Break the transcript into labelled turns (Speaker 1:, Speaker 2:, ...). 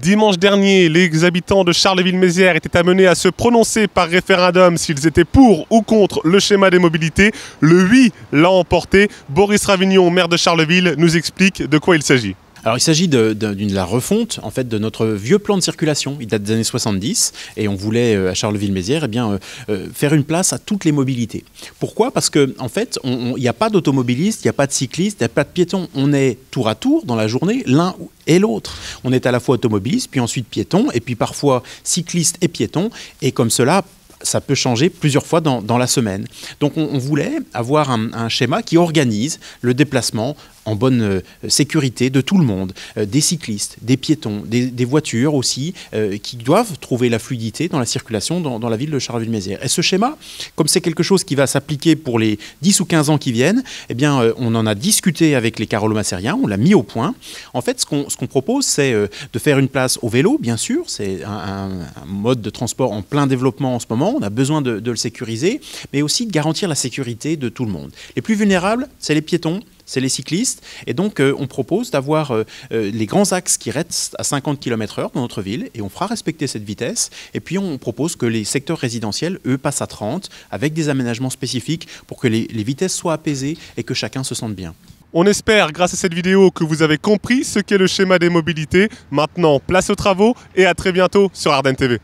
Speaker 1: Dimanche dernier, les habitants de Charleville-Mézières étaient amenés à se prononcer par référendum s'ils étaient pour ou contre le schéma des mobilités. Le 8 l'a emporté. Boris Ravignon,
Speaker 2: maire de Charleville, nous explique de quoi il s'agit. Alors il s'agit de, la refonte en fait de notre vieux plan de circulation. Il date des années 70 et on voulait euh, à Charleville-Mézières eh bien euh, euh, faire une place à toutes les mobilités. Pourquoi Parce que en fait il n'y a pas d'automobiliste, il n'y a pas de cycliste, il n'y a pas de piéton. On est tour à tour dans la journée l'un et l'autre. On est à la fois automobiliste, puis ensuite piéton, et puis parfois cycliste et piéton. Et comme cela, ça peut changer plusieurs fois dans, la semaine. Donc on, voulait avoir un, schéma qui organise le déplacement en bonne euh, sécurité de tout le monde, euh, des cyclistes, des piétons, des, voitures aussi, euh, qui doivent trouver la fluidité dans la circulation dans, la ville de Charleville-Mézières. Et ce schéma, comme c'est quelque chose qui va s'appliquer pour les 10 ou 15 ans qui viennent, eh bien, on en a discuté avec les carolo on l'a mis au point. En fait, ce qu'on propose, c'est de faire une place au vélo, bien sûr, c'est un, mode de transport en plein développement en ce moment, on a besoin de le sécuriser, mais aussi de garantir la sécurité de tout le monde. Les plus vulnérables, c'est les piétons, c'est les cyclistes. Et donc, euh, on propose d'avoir euh, euh, les grands axes qui restent à 50 km/h dans notre ville et on fera respecter cette vitesse. Et puis, on propose que les secteurs résidentiels, eux, passent à 30 avec des aménagements spécifiques pour que les, vitesses soient apaisées et que chacun se sente bien.
Speaker 1: On espère, grâce à cette vidéo, que vous avez compris ce qu'est le schéma des mobilités. Maintenant, place
Speaker 2: aux travaux et à très bientôt sur Ardenne TV.